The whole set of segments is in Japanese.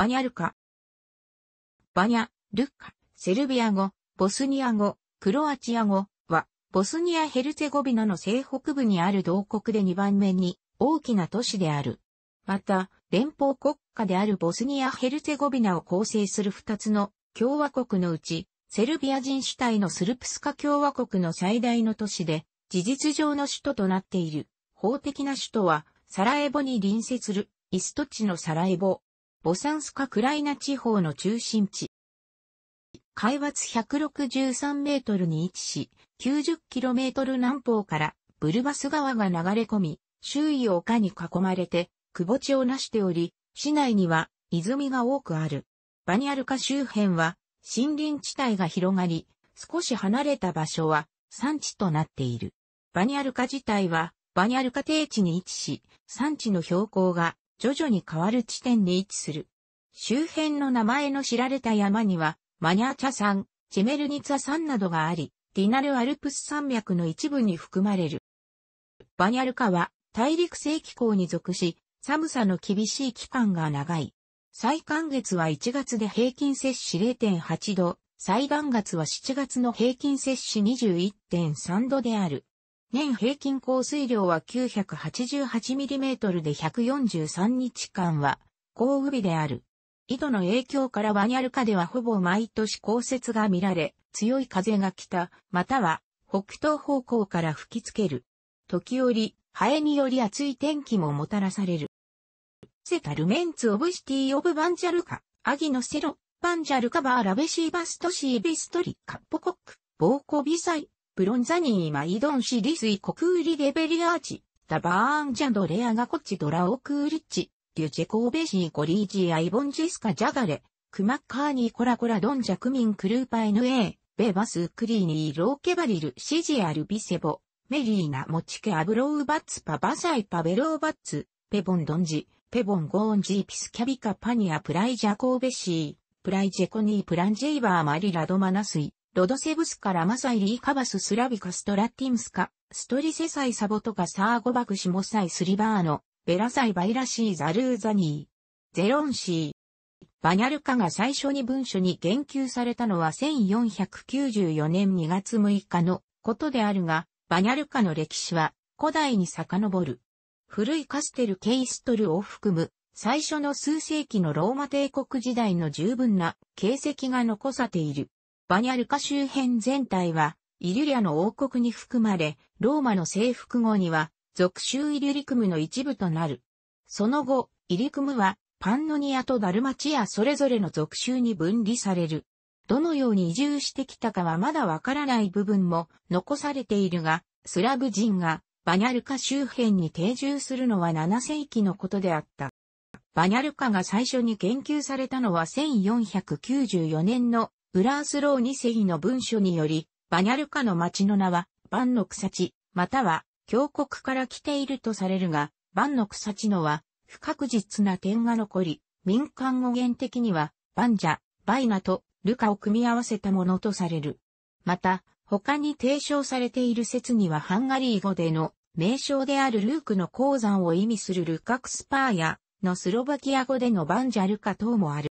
バニャルカ。バニャ、ルッカ、セルビア語、ボスニア語、クロアチア語は、ボスニア・ヘルツェゴビナの西北部にある同国で2番目に大きな都市である。また、連邦国家であるボスニア・ヘルツェゴビナを構成する2つの共和国のうち、セルビア人主体のスルプスカ共和国の最大の都市で、事実上の首都となっている。法的な首都は、サラエボに隣接する、イスト地のサラエボ。ボサンスカクライナ地方の中心地。海抜163メートルに位置し、90キロメートル南方からブルバス川が流れ込み、周囲を丘に囲まれて、窪地を成しており、市内には泉が多くある。バニアルカ周辺は森林地帯が広がり、少し離れた場所は山地となっている。バニアルカ自体はバニアルカ低地に位置し、山地の標高が徐々に変わる地点に位置する。周辺の名前の知られた山には、マニャーチャ山、チェメルニツァ山などがあり、ディナルアルプス山脈の一部に含まれる。バニャルカは大陸性気候に属し、寒さの厳しい期間が長い。最寒月は1月で平均摂氏0.8度、最暖月は7月の平均摂氏21.3度である。年平均降水量は 988mm で143日間は、降雨日である。井戸の影響からワニャルカではほぼ毎年降雪が見られ、強い風が来た、または北東方向から吹きつける。時折、ハエにより暑い天気ももたらされる。セタルメンツオブシティオブバンジャルカ、アギノセロ、バンジャルカバーラベシーバストシービストリカッポコック、ボーコビサイ、ブロンザニーマイドンシリスイコクーリレベリアーチ、タバーンジャンドレアガコチドラオクーリッチ、デュチェコーベシーコリージーアイボンジスカジャガレ、クマッカーニーコラコラドンジャクミンクルーパイヌエー、ベバスクリーニーローケバリルシジアルビセボ、メリーナモチケアブロウバッツパバサイパベローバッツ、ペボンドンジ、ペボンゴーンジーピスキャビカパニアプライジャコーベシー、プライジェコニープランジェイバーマリラドマナスイ、ロドセブスカラマサイリーカバススラビカストラティムスカ、ストリセサイサボトカサーゴバクシモサイスリバーノ、ベラサイバイラシーザルーザニー、ゼロンシー。バニャルカが最初に文書に言及されたのは1494年2月6日のことであるが、バニャルカの歴史は古代に遡る。古いカステル・ケイストルを含む最初の数世紀のローマ帝国時代の十分な形跡が残されている。バニャルカ周辺全体は、イリュリアの王国に含まれ、ローマの征服後には、属州イリュリクムの一部となる。その後、イリクムは、パンノニアとダルマチアそれぞれの属州に分離される。どのように移住してきたかはまだわからない部分も残されているが、スラブ人がバニャルカ周辺に定住するのは7世紀のことであった。バニャルカが最初に研究されたのは1494年のウラースロー二世紀の文書により、バニャルカの町の名は、バンの草地、または、峡谷から来ているとされるが、バンの草地のは、不確実な点が残り、民間語源的には、バンジャ、バイナと、ルカを組み合わせたものとされる。また、他に提唱されている説にはハンガリー語での名称であるルークの鉱山を意味するルカクスパーやのスロバキア語でのバンジャルカ等もある。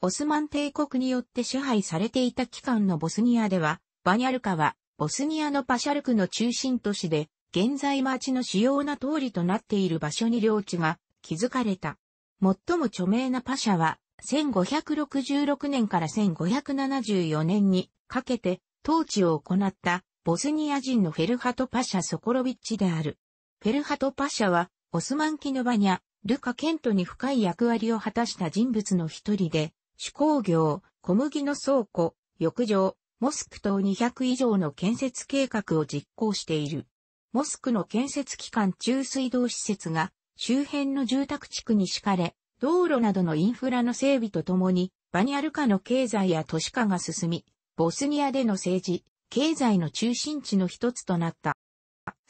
オスマン帝国によって支配されていた期間のボスニアでは、バニャルカは、ボスニアのパシャルクの中心都市で、現在町の主要な通りとなっている場所に領地が築かれた。最も著名なパシャは、1566年から1574年にかけて統治を行ったボスニア人のフェルハト・パシャ・ソコロビッチである。フェルハト・パシャは、オスマン・キノバニャ、ルカ・ケントに深い役割を果たした人物の一人で、手工業、小麦の倉庫、浴場、モスク等200以上の建設計画を実行している。モスクの建設期間中水道施設が周辺の住宅地区に敷かれ、道路などのインフラの整備とともに、バニャルカの経済や都市化が進み、ボスニアでの政治、経済の中心地の一つとなった。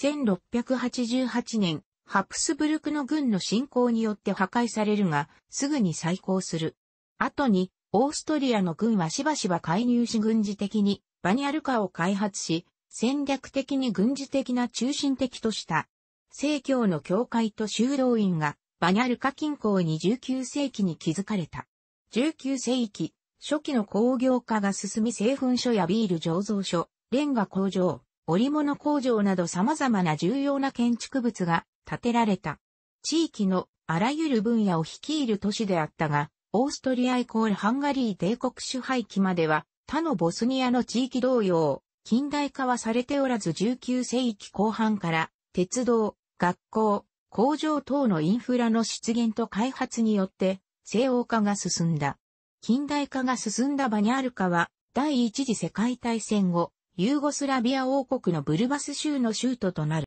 1688年、ハプスブルクの軍の侵攻によって破壊されるが、すぐに再興する。後に、オーストリアの軍はしばしば介入し軍事的にバニャルカを開発し、戦略的に軍事的な中心的とした。正教の教会と修道院がバニャルカ近郊に19世紀に築かれた。19世紀、初期の工業化が進み製粉所やビール醸造所、レンガ工場、織物工場など様々な重要な建築物が建てられた。地域のあらゆる分野を率いる都市であったが、オーストリアイコールハンガリー帝国支配期までは、他のボスニアの地域同様、近代化はされておらず19世紀後半から、鉄道、学校、工場等のインフラの出現と開発によって、西欧化が進んだ。近代化が進んだバニャールカは、第一次世界大戦後、ユーゴスラビア王国のブルバス州の州都となる。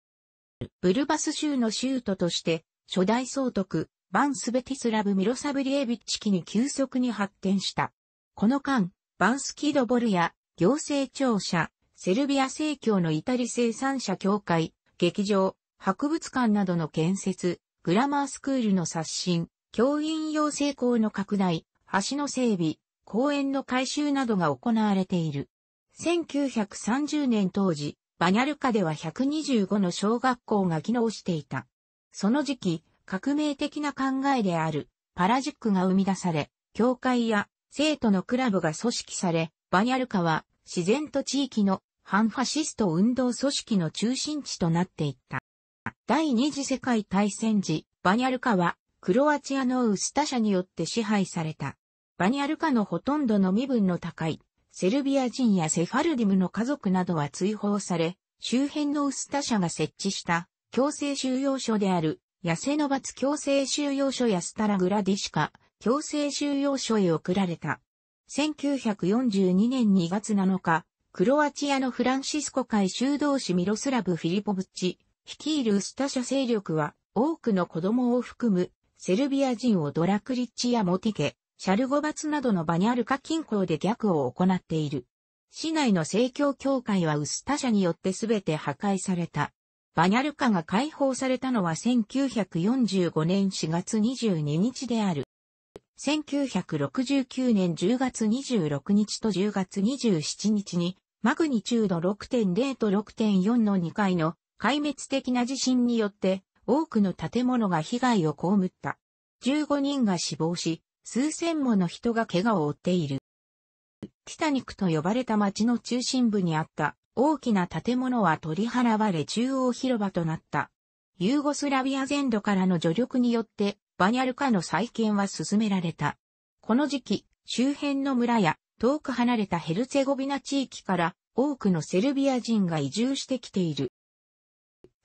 ブルバス州の州都として、初代総督、バンスベティスラブ・ミロサブリエビッチ期に急速に発展した。この間、バンスキドボルや行政庁舎、セルビア正教のイタリ生産者協会、劇場、博物館などの建設、グラマースクールの刷新、教員養成校の拡大、橋の整備、公園の改修などが行われている。1930年当時、バニャルカでは125の小学校が機能していた。その時期、革命的な考えであるパラジックが生み出され、教会や生徒のクラブが組織され、バニャルカは自然と地域の反ファシスト運動組織の中心地となっていった。第二次世界大戦時、バニャルカはクロアチアのウスタ社によって支配された。バニャルカのほとんどの身分の高いセルビア人やセファルディムの家族などは追放され、周辺のウスタ社が設置した強制収容所である野生の罰強制収容所やスタラグラディシカ、強制収容所へ送られた。1942年2月7日、クロアチアのフランシスコ会修道士ミロスラブ・フィリポブッチ、率いるウスタシャ勢力は、多くの子供を含む、セルビア人をドラクリッチやモティケ、シャルゴバツなどのバニャルカ近郊で逆を行っている。市内の政教協会はウスタシャによって全て破壊された。バニャルカが解放されたのは1945年4月22日である。1969年10月26日と10月27日に、マグニチュード6.0と6.4の2回の壊滅的な地震によって多くの建物が被害を被った。15人が死亡し、数千もの人が怪我を負っている。ティタニックと呼ばれた町の中心部にあった大きな建物は取り払われ中央広場となった。ユーゴスラビア全土からの助力によって、バニャルカの再建は進められた。この時期、周辺の村や遠く離れたヘルツェゴビナ地域から多くのセルビア人が移住してきている。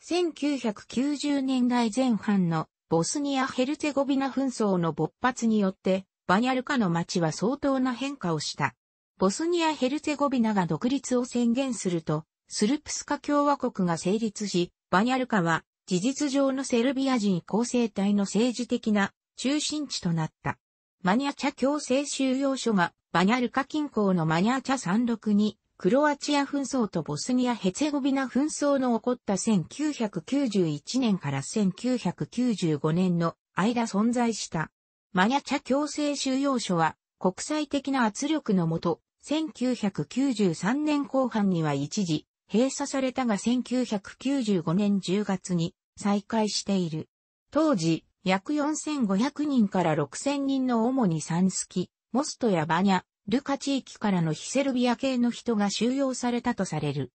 1990年代前半のボスニア・ヘルツェゴビナ紛争の勃発によって、バニャルカの町は相当な変化をした。ボスニア・ヘルツェゴビナが独立を宣言すると、スルプスカ共和国が成立し、バニャルカは事実上のセルビア人構成体の政治的な中心地となった。マニャチャ強制収容所がバニャルカ近郊のマニャチャ山麓にクロアチア紛争とボスニア・ヘツェゴビナ紛争の起こった1991年から1995年の間存在した。マニャチャ強制収容所は国際的な圧力のもと1993年後半には一時閉鎖されたが1995年10月に再開している。当時、約4500人から6000人の主にサンスキ、モストやバニャ、ルカ地域からのヒセルビア系の人が収容されたとされる。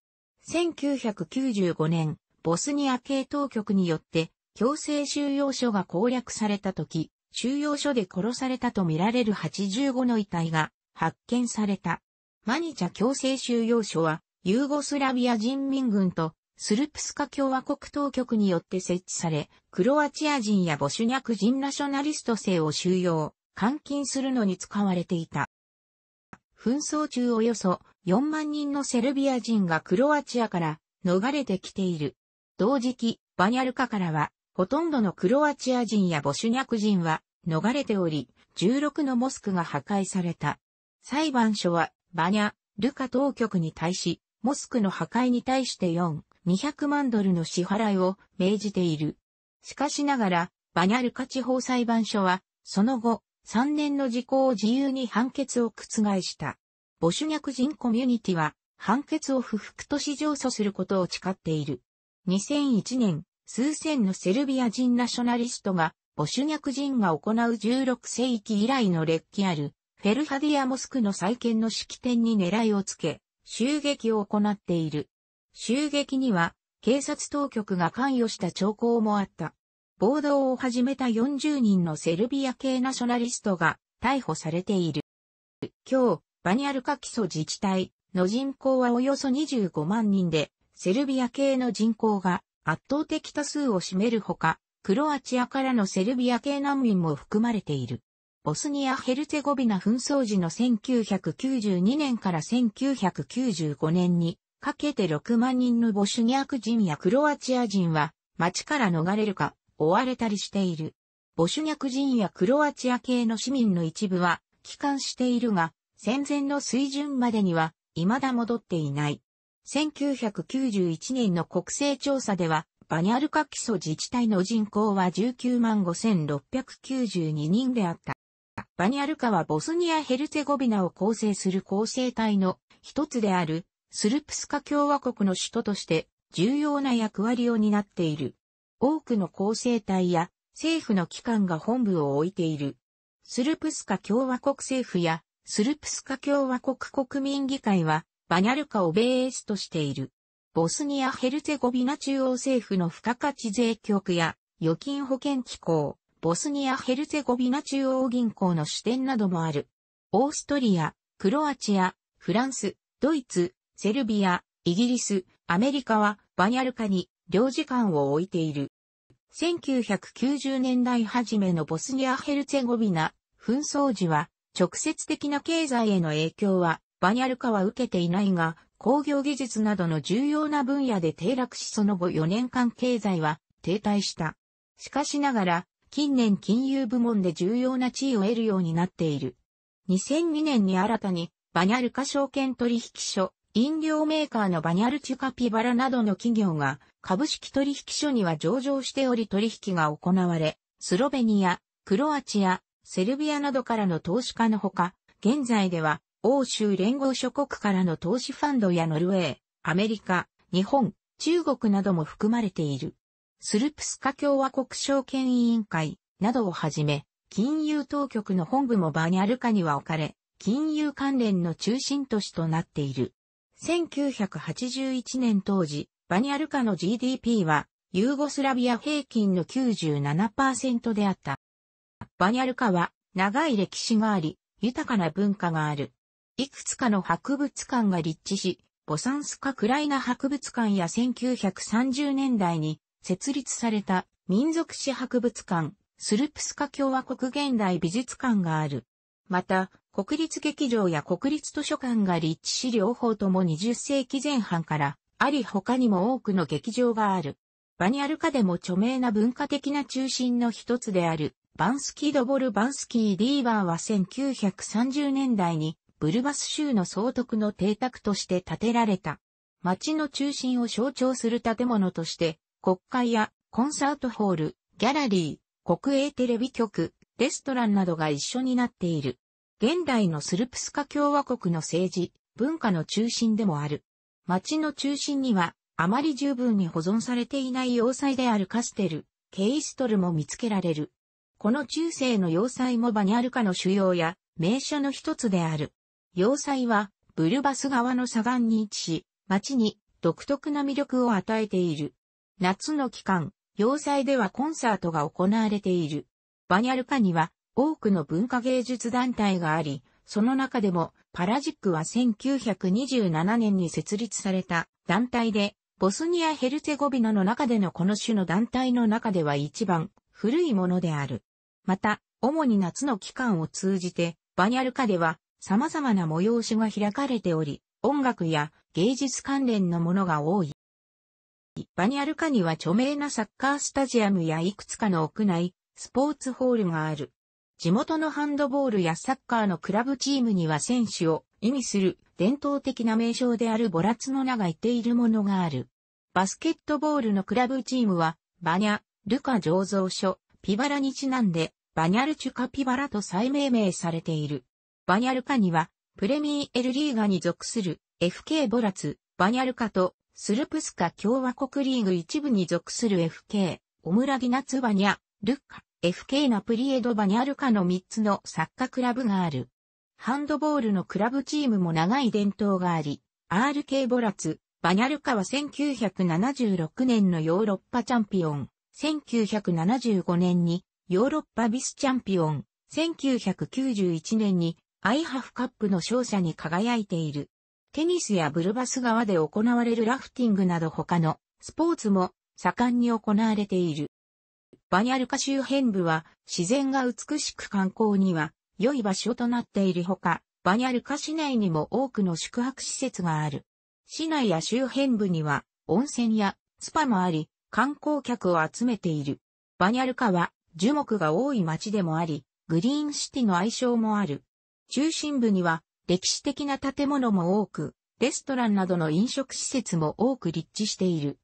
1995年、ボスニア系当局によって強制収容所が攻略された時、収容所で殺されたとみられる85の遺体が発見された。マニチャ強制収容所は、ユーゴスラビア人民軍とスルプスカ共和国当局によって設置され、クロアチア人やボシュニャク人ナショナリスト生を収容、監禁するのに使われていた。紛争中およそ4万人のセルビア人がクロアチアから逃れてきている。同時期、バニャルカからは、ほとんどのクロアチア人やボシュニャク人は逃れており、16のモスクが破壊された。裁判所は、バニャ、ルカ当局に対し、モスクの破壊に対して4、200万ドルの支払いを命じている。しかしながら、バニャルカ地方裁判所は、その後、3年の時効を自由に判決を覆した。ボシュニャク人コミュニティは、判決を不服とし上訴することを誓っている。2001年、数千のセルビア人ナショナリストが、ボシュニャク人が行う16世紀以来の歴史あるフェルハディアモスクの再建の式典に狙いをつけ、襲撃を行っている。襲撃には、警察当局が関与した兆候もあった。暴動を始めた40人のセルビア系ナショナリストが逮捕されている。今日、バニャルカ基礎自治体の人口はおよそ25万人で、セルビア系の人口が圧倒的多数を占めるほか、クロアチアからのセルビア系難民も含まれている。ボスニア・ヘルツェゴビナ紛争時の1992年から1995年にかけて6万人のボシュニャク人やクロアチア人は町から逃れるか追われたりしている。ボシュニャク人やクロアチア系の市民の一部は帰還しているが戦前の水準までには未だ戻っていない。1991年の国勢調査ではバニャルカ基礎自治体の人口は19万5692人であった。バニャルカはボスニア・ヘルツェゴビナを構成する構成体の一つであるスルプスカ共和国の首都として重要な役割を担っている。多くの構成体や政府の機関が本部を置いている。スルプスカ共和国政府やスルプスカ共和国国民議会はバニャルカをベースとしている。ボスニア・ヘルツェゴビナ中央政府の付加価値税局や預金保険機構、ボスニア・ヘルツェゴビナ中央銀行の支店などもある。オーストリア、クロアチア、フランス、ドイツ、セルビア、イギリス、アメリカはバニャルカに領事館を置いている。1990年代初めのボスニア・ヘルツェゴビナ紛争時は直接的な経済への影響はバニャルカは受けていないが工業技術などの重要な分野で低落しその後4年間経済は停滞した。しかしながら近年金融部門で重要な地位を得るようになっている。2002年に新たに、バニャルカ証券取引所、飲料メーカーのバニャルチュカピバラなどの企業が、株式取引所には上場しており取引が行われ、スロベニア、クロアチア、セルビアなどからの投資家のほか、現在では、欧州連合諸国からの投資ファンドやノルウェー、アメリカ、日本、中国なども含まれている。スルプスカ共和国証券委員会などをはじめ、金融当局の本部もバニャルカには置かれ、金融関連の中心都市となっている。1981年当時、バニャルカの GDP は、ユーゴスラビア平均の97%であった。バニャルカは、長い歴史があり、豊かな文化がある。いくつかの博物館が立地し、ボサンスカ・クライナ博物館や1930年代に設立された民族史博物館、スルプスカ共和国現代美術館がある。また、国立劇場や国立図書館が立地し両方とも20世紀前半からあり他にも多くの劇場がある。バニアルカでも著名な文化的な中心の一つである、バンスキー・ドボル・バンスキー・ディーバーは1930年代にブルバス州の総督の邸宅として建てられた。町の中心を象徴する建物として国会やコンサートホール、ギャラリー、国営テレビ局、レストランなどが一緒になっている。現代のスルプスカ共和国の政治、文化の中心でもある。町の中心には、あまり十分に保存されていない要塞であるカステル、ケイストルも見つけられる。この中世の要塞もバニャルカの主要や名所の一つである。要塞はブルバス川の左岸に位置し、町に独特な魅力を与えている。夏の期間、要塞ではコンサートが行われている。バニャルカには多くの文化芸術団体があり、その中でもパラジックは1927年に設立された団体で、ボスニア・ヘルツェゴビナの中でのこの種の団体の中では一番古いものである。また、主に夏の期間を通じて、バニャルカでは様々な催しが開かれており、音楽や芸術関連のものが多い。バニアルカには著名なサッカースタジアムやいくつかの屋内、スポーツホールがある。地元のハンドボールやサッカーのクラブチームには選手を意味する伝統的な名称であるボラツの名が言っているものがある。バスケットボールのクラブチームは、バニャ、ルカ醸造所、ピバラにちなんで、バニャルチュカピバラと再命名されている。バニャルカには、プレミーエルリーガに属する FK ボラツ、バニャルカとスルプスカ共和国リーグ一部に属する FK、オムラギナツバニャ、ルッカ、FK ナプリエドバニャルカの3つのサッカークラブがある。ハンドボールのクラブチームも長い伝統があり、RK ボラツ、バニャルカは1976年のヨーロッパチャンピオン、1975年にヨーロッパビスチャンピオン、1991年にアイハフカップの勝者に輝いている。テニスやブルバス川で行われるラフティングなど他のスポーツも盛んに行われている。バニャルカ周辺部は自然が美しく観光には良い場所となっているほか、バニャルカ市内にも多くの宿泊施設がある。市内や周辺部には温泉やスパもあり、観光客を集めている。バニャルカは樹木が多い町でもあり、グリーンシティの愛称もある。中心部には歴史的な建物も多く、レストランなどの飲食施設も多く立地している。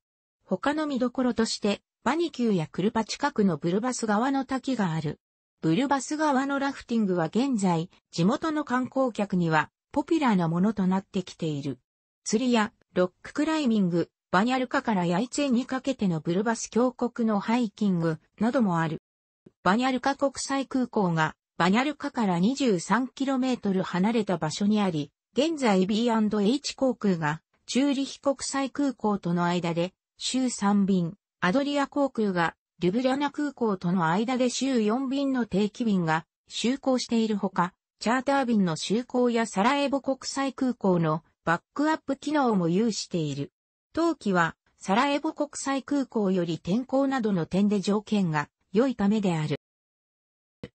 他の見どころとして、バニキューやクルパ近くのブルバス側の滝がある。ブルバス側のラフティングは現在、地元の観光客にはポピュラーなものとなってきている。釣りやロッククライミング、バニャルカからヤイツェにかけてのブルバス峡谷のハイキングなどもある。バニャルカ国際空港がバニャルカから 23km 離れた場所にあり、現在 B&H 航空がチューリヒ国際空港との間で週3便、アドリア航空がルブリャナ空港との間で週4便の定期便が就航しているほか、チャーター便の就航やサラエボ国際空港のバックアップ機能も有している。冬季はサラエボ国際空港より天候などの点で条件が良いためである。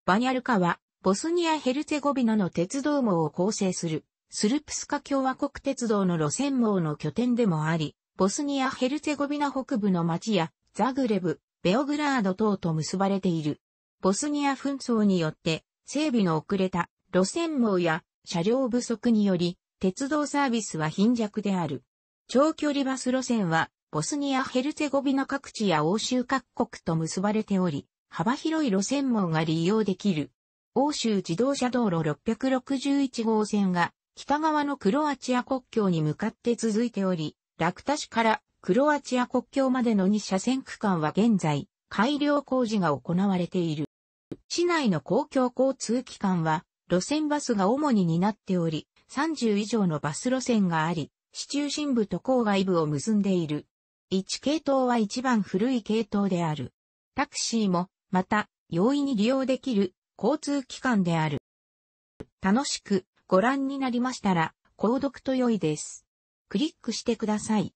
バニャルカは、ボスニア・ヘルツェゴビナの鉄道網を構成する、スルプスカ共和国鉄道の路線網の拠点でもあり、ボスニア・ヘルツェゴビナ北部の町や、ザグレブ、ベオグラード等と結ばれている。ボスニア紛争によって、整備の遅れた路線網や車両不足により、鉄道サービスは貧弱である。長距離バス路線は、ボスニア・ヘルツェゴビナ各地や欧州各国と結ばれており、幅広い路線網が利用できる。欧州自動車道路661号線が北側のクロアチア国境に向かって続いており、ラクタ市からクロアチア国境までの2車線区間は現在改良工事が行われている。市内の公共交通機関は路線バスが主に担っており、30以上のバス路線があり、市中心部と郊外部を結んでいる。1系統は一番古い系統である。タクシーもまた、容易に利用できる交通機関である。楽しくご覧になりましたら、購読と良いです。クリックしてください。